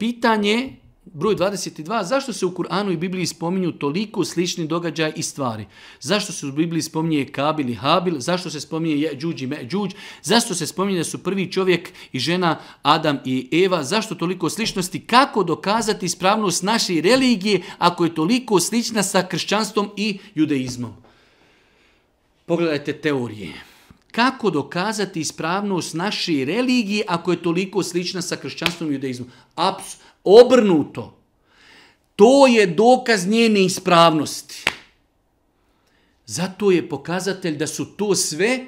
Pitanje broj 22, zašto se u Kur'anu i Bibliji spominju toliko slični događaj i stvari? Zašto se u Bibliji spominje Kabil i Habil? Zašto se spominje Đuđ i Međuđ? Zašto se spominje da su prvi čovjek i žena Adam i Eva? Zašto toliko sličnosti? Kako dokazati ispravnost naše religije ako je toliko slična sa kršćanstvom i judeizmom? Pogledajte teorije. Teorije kako dokazati ispravnost naše religije ako je toliko slična sa kršćanstvom i judaizmom. Aps, obrnuto. To je dokaz njene ispravnosti. Zato je pokazatelj da su to sve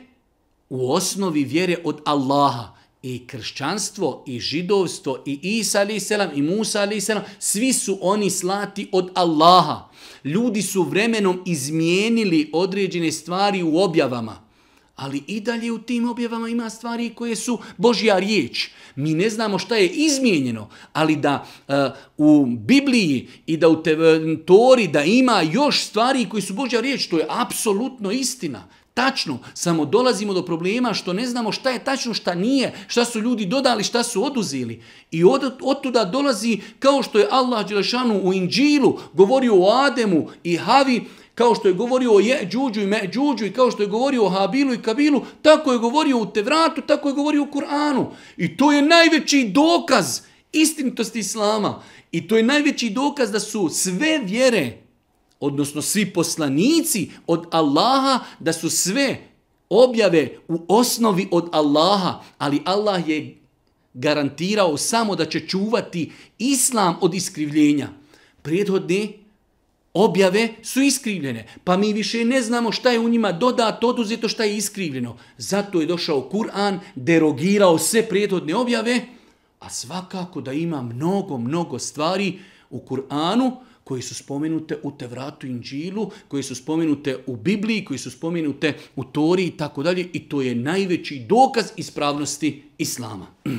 u osnovi vjere od Allaha. I kršćanstvo, i židovstvo, i Isa ali selam, i Musa ali selam, svi su oni slati od Allaha. Ljudi su vremenom izmijenili određene stvari u objavama ali i dalje u tim objavama ima stvari koje su Božja riječ. Mi ne znamo šta je izmijenjeno, ali da uh, u Bibliji i da u e, Tori da ima još stvari koje su Božja riječ, to je apsolutno istina. Tačno, samo dolazimo do problema što ne znamo šta je tačno, šta nije, šta su ljudi dodali, šta su oduzili. I od, od tuda dolazi kao što je Allah Đelešanu u Inđilu govorio o Ademu i Havi, kao što je govorio o Jeđuđu i Međuđu i kao što je govorio o Habilu i Kabilu, tako je govorio u Tevratu, tako je govorio u Kur'anu. I to je najveći dokaz istinitosti Islama. I to je najveći dokaz da su sve vjere, odnosno svi poslanici od Allaha, da su sve objave u osnovi od Allaha, ali Allah je garantirao samo da će čuvati islam od iskrivljenja. Prijedhodne objave su iskrivljene, pa mi više ne znamo šta je u njima dodat, oduzeto šta je iskrivljeno. Zato je došao Kur'an, derogirao sve prijetodne objave, a svakako da ima mnogo, mnogo stvari u Kur'anu koji su spomenute u Tevratu Inđilu, koji su spomenute u Bibliji, koji su spomenute u Tori i tako dalje i to je najveći dokaz ispravnosti Islama.